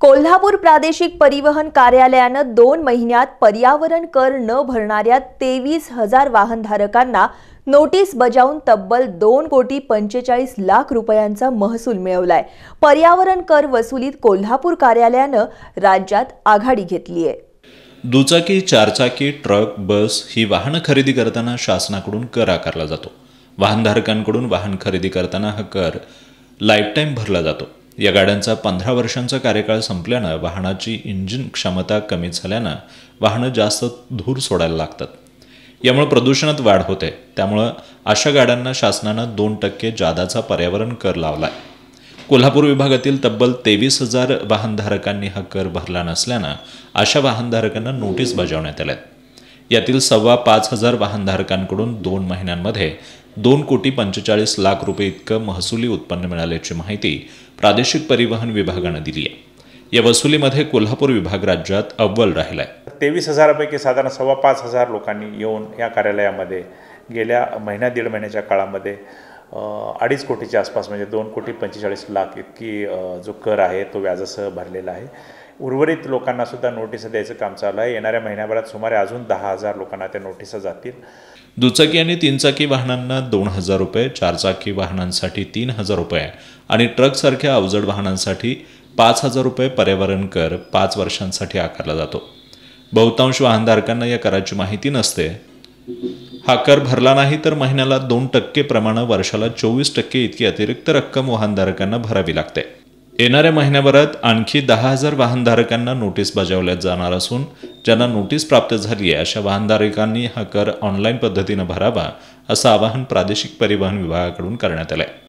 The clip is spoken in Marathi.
कोल्हापूर प्रादेशिक परिवहन कार्यालयानं दोन महिन्यात पर्यावरण कर न भरणाऱ्या तेवीस हजार वाहनधारकांना नोटीस बजावून तब्बल दोन कोटी पंचेचाळीस लाख रुपयांचा महसूल मिळवलाय पर्यावरण कर वसुलीत कोल्हापूर कार्यालयानं राज्यात आघाडी घेतली आहे दुचाकी चारचाकी ट्रक बस ही वाहनं खरेदी करताना शासनाकडून कर आकारला जातो वाहनधारकांकडून वाहन खरेदी करताना हा कर टाईम भरला जातो या गाड्यांचा पंधरा वर्षांचा कार्यकाळ संपल्यानं वाहनाची इंजिन क्षमता कमी झाल्यानं वाहनं जास्त धूर सोडायला लागतात यामुळे प्रदूषणात वाढ होते त्यामुळं अशा गाड्यांना शासनानं दोन टक्के जादाचा पर्यावरण कर लावलाय कोल्हापूर विभागातील तब्बल तेवीस हजार वाहनधारकांनी हा कर भरला नसल्यानं अशा वाहनधारकांना नोटीस बजावण्यात आल्या यातील सव्वा पाच हजार वाहनधारकांकडून दोन महिन्यांमध्ये दोन कोटी पंचेचाळीस लाख रुपये इतकं महसुली उत्पन्न मिळाल्याची माहिती प्रादेशिक परिवहन विभागानं दिली आहे या वसुलीमध्ये कोल्हापूर विभाग राज्यात अव्वल राहिला आहे तेवीस हजारापैकी साधारण सव्वा पाच हजार लोकांनी येऊन या कार्यालयामध्ये गेल्या महिन्या दीड महिन्याच्या काळामध्ये अडीच कोटीच्या आसपास म्हणजे दोन कोटी पंचेचाळीस लाख इतकी जो कर आहे तो व्याजासह भरलेला आहे उर्वरित लोकांनासुद्धा नोटीस द्यायचं काम चालू आहे येणाऱ्या महिन्याभरात सुमारे अजून दहा हजार लोकांना त्या नोटीस जातील दुचाकी आणि तीनचाकी वाहनांना दोन हजार रुपये चारचाकी वाहनांसाठी तीन हजार रुपये आणि ट्रकसारख्या अवजड वाहनांसाठी पाच हजार रुपये पर्यावरण कर पाच वर्षांसाठी आकारला जातो बहुतांश वाहनधारकांना या कराची माहिती नसते हा कर भरला नाही तर महिन्याला दोन टक्के प्रमाण वर्षाला चोवीस टक्के इतकी अतिरिक्त रक्कम वाहनधारकांना भरावी लागते येणाऱ्या महिन्याभरात आणखी दहा हजार वाहनधारकांना नोटीस बजावल्या जाणार असून ज्यांना नोटीस प्राप्त झाली आहे अशा वाहनधारकांनी हा कर ऑनलाईन पद्धतीनं भरावा असं आवाहन प्रादेशिक परिवहन विभागाकडून करण्यात आलं आहे